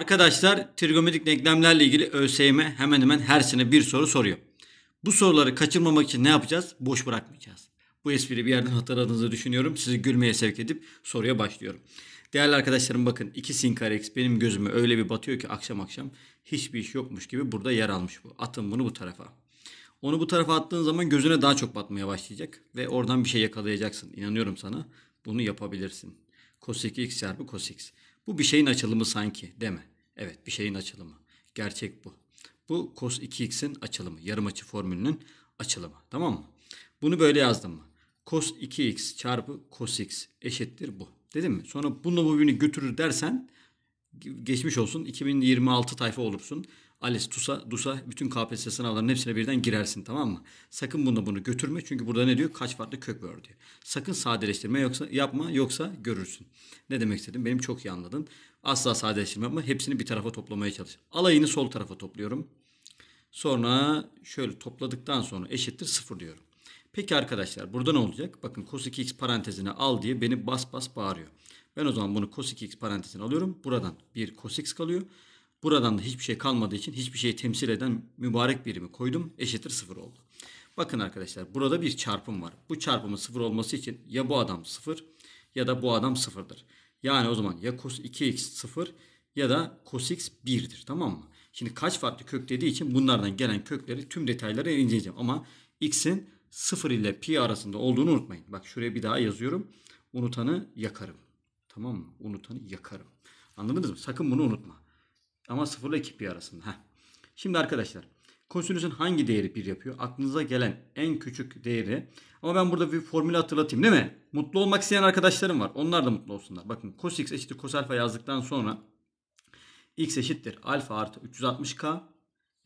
Arkadaşlar trigonometrik denklemlerle ilgili ÖSYM hemen hemen her sene bir soru soruyor. Bu soruları kaçırmamak için ne yapacağız? Boş bırakmayacağız. Bu espri bir yerden hatırladığınızı düşünüyorum. Sizi gülmeye sevk edip soruya başlıyorum. Değerli arkadaşlarım bakın 2 sin kare x benim gözüme öyle bir batıyor ki akşam akşam hiçbir iş yokmuş gibi burada yer almış bu. Atın bunu bu tarafa. Onu bu tarafa attığın zaman gözüne daha çok batmaya başlayacak ve oradan bir şey yakalayacaksın. İnanıyorum sana. Bunu yapabilirsin. Cos 2x çarpı cos x. Bu bir şeyin açılımı sanki deme. Evet bir şeyin açılımı. Gerçek bu. Bu cos 2x'in açılımı. Yarım açı formülünün açılımı. Tamam mı? Bunu böyle yazdım mı? Cos 2x çarpı cos x eşittir bu. Dedim mi? Sonra bununla bu günü götürür dersen geçmiş olsun 2026 tayfa olursun. ALES, TUS'a, DUS'a bütün KPSS sınavlarının hepsine birden girersin tamam mı? Sakın bunu bunu götürme çünkü burada ne diyor? Kaç farklı kök var diyor. Sakın sadeleştirme yoksa yapma yoksa görürsün. Ne demek istedim? Benim çok iyi anladın. Asla sadeleştirme yapma. Hepsini bir tarafa toplamaya çalış. Alayını sol tarafa topluyorum. Sonra şöyle topladıktan sonra eşittir sıfır diyorum. Peki arkadaşlar burada ne olacak? Bakın cos 2x parantezine al diye beni bas bas bağırıyor. Ben o zaman bunu cos 2x parantezine alıyorum. Buradan bir cos x kalıyor. Buradan da hiçbir şey kalmadığı için hiçbir şeyi temsil eden mübarek birimi koydum. Eşittir sıfır oldu. Bakın arkadaşlar burada bir çarpım var. Bu çarpımın sıfır olması için ya bu adam sıfır ya da bu adam sıfırdır. Yani o zaman ya cos 2x sıfır ya da cos x 1'dir tamam mı? Şimdi kaç farklı kök dediği için bunlardan gelen kökleri tüm detayları inceleyeceğim. Ama x'in 0 ile pi arasında olduğunu unutmayın. Bak şuraya bir daha yazıyorum. Unutanı yakarım. Tamam mı? Unutanı yakarım. Anladınız mı? Sakın bunu unutma. Ama sıfırla iki pi arasında. Heh. Şimdi arkadaşlar kosinüsün hangi değeri pi yapıyor? Aklınıza gelen en küçük değeri. Ama ben burada bir formülü hatırlatayım değil mi? Mutlu olmak isteyen arkadaşlarım var. Onlar da mutlu olsunlar. Bakın cos x eşittir cos alfa yazdıktan sonra x eşittir alfa artı 360k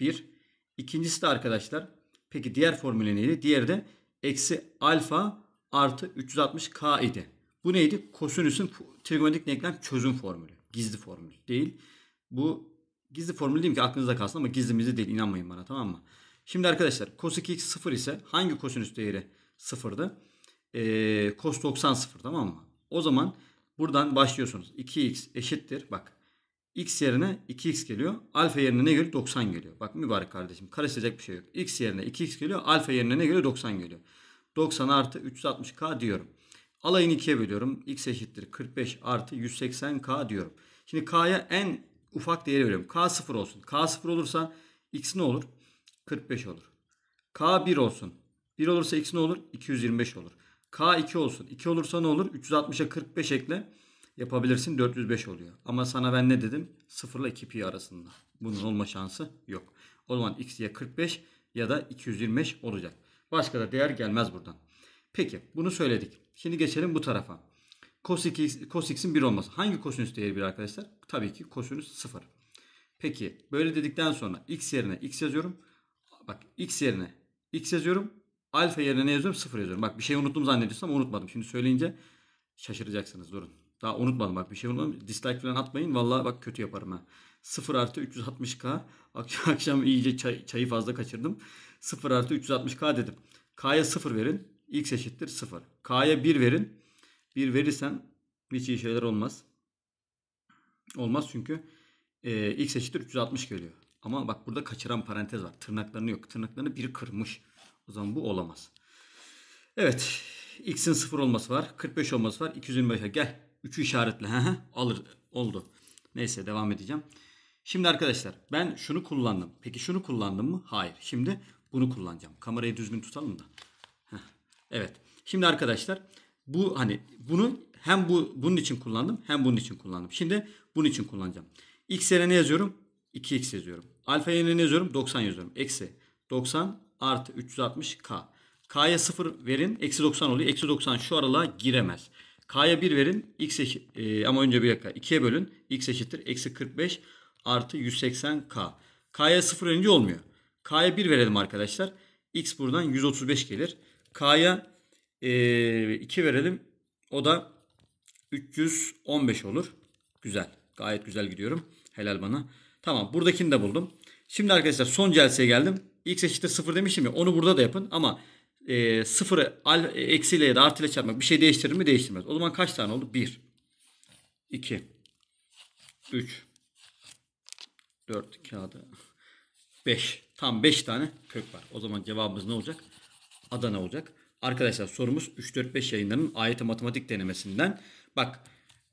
bir. İkincisi de arkadaşlar peki diğer formülü neydi? Diğeri de eksi alfa artı 360k idi. Bu neydi? Kosinüsün trigonometrik denklem çözüm formülü. Gizli formül değil. Bu Gizli formülü diyeyim ki aklınızda kalsın ama gizli gizlimizi değil inanmayın bana tamam mı? Şimdi arkadaşlar cos 2x 0 ise hangi kosinüs değeri 0'dı? Ee, cos 90 0 tamam mı? O zaman buradan başlıyorsunuz. 2x eşittir bak x yerine 2x geliyor. Alfa yerine ne geliyor? 90 geliyor. Bak mübarek kardeşim karıştıracak bir şey yok. x yerine 2x geliyor. Alfa yerine ne geliyor? 90 geliyor. 90 artı 360k diyorum. Alayını 2'ye bölüyorum. x eşittir 45 artı 180k diyorum. Şimdi k'ya n ufak değeri veriyorum. K 0 olsun. K 0 olursa x ne olur? 45 olur. K 1 olsun. 1 olursa x ne olur? 225 olur. K 2 olsun. 2 olursa ne olur? 360'a 45 ekle yapabilirsin 405 oluyor. Ama sana ben ne dedim? 0 ile 2 pi arasında. Bunun olma şansı yok. O zaman x ya 45 ya da 225 olacak. Başka da değer gelmez buradan. Peki bunu söyledik. Şimdi geçelim bu tarafa. Cos, 2, cos x'in 1 olması. Hangi kosinüs değeri 1 arkadaşlar? Tabii ki kosinüs 0. Peki böyle dedikten sonra x yerine x yazıyorum. Bak x yerine x yazıyorum. Alfa yerine ne yazıyorum? 0 yazıyorum. Bak bir şey unuttum zannediyorsam unutmadım. Şimdi söyleyince şaşıracaksınız durun. Daha unutmadım bak bir şey unutmadım. Dislike falan atmayın. Vallahi bak kötü yaparım ha. 0 artı 360k. Akşam, akşam iyice çay, çayı fazla kaçırdım. 0 artı 360k dedim. K'ya 0 verin. X eşittir 0. K'ya 1 verin. Bir verirsen hiç iyi şeyler olmaz. Olmaz çünkü e, x eşittir 360 geliyor. Ama bak burada kaçıran parantez var. Tırnaklarını yok. Tırnaklarını bir kırmış. O zaman bu olamaz. Evet. X'in 0 olması var. 45 olması var. 225'e gel. 3'ü işaretle. Alır. Oldu. Neyse devam edeceğim. Şimdi arkadaşlar ben şunu kullandım. Peki şunu kullandım mı? Hayır. Şimdi bunu kullanacağım. Kamerayı düzgün tutalım da. Heh. Evet. Şimdi arkadaşlar bu hani bunu hem bu bunun için kullandım hem bunun için kullandım. Şimdi bunun için kullanacağım. X yerine ne yazıyorum? 2x yazıyorum. Alfa yerine ne yazıyorum? 90 yazıyorum. Eksi 90 artı 360k. K'ya 0 verin. Eksi 90 oluyor. Eksi 90 şu aralığa giremez. K'ya 1 verin. X eşit, e, ama önce bir dakika. 2'ye bölün. X eşittir. Eksi 45 artı 180k. K'ya 0 verince olmuyor. K'ya 1 verelim arkadaşlar. X buradan 135 gelir. K'ya 2 verelim. O da 315 olur. Güzel. Gayet güzel gidiyorum. Helal bana. Tamam buradakini de buldum. Şimdi arkadaşlar son celseye geldim. X eşittir 0 demiştim ya onu burada da yapın ama e, sıfırı eksiyle ya da artıyla çarpmak bir şey değiştirir mi? Değiştirmez. O zaman kaç tane oldu? 1, 2, 3, 4 kağıdı, 5. Tam 5 tane kök var. O zaman cevabımız ne olacak? Adana olacak. Arkadaşlar sorumuz 3-4-5 yayınlarının ayet matematik denemesinden. Bak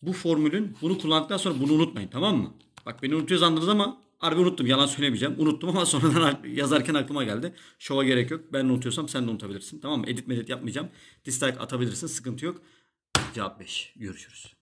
bu formülün bunu kullandıktan sonra bunu unutmayın tamam mı? Bak beni unutuyoruz anladınız ama harbi unuttum yalan söylemeyeceğim. Unuttum ama sonradan yazarken aklıma geldi. Şova gerek yok. Ben unutuyorsam sen de unutabilirsin. Tamam mı? Edit medit yapmayacağım. Dislike atabilirsin. Sıkıntı yok. Cevap 5. Görüşürüz.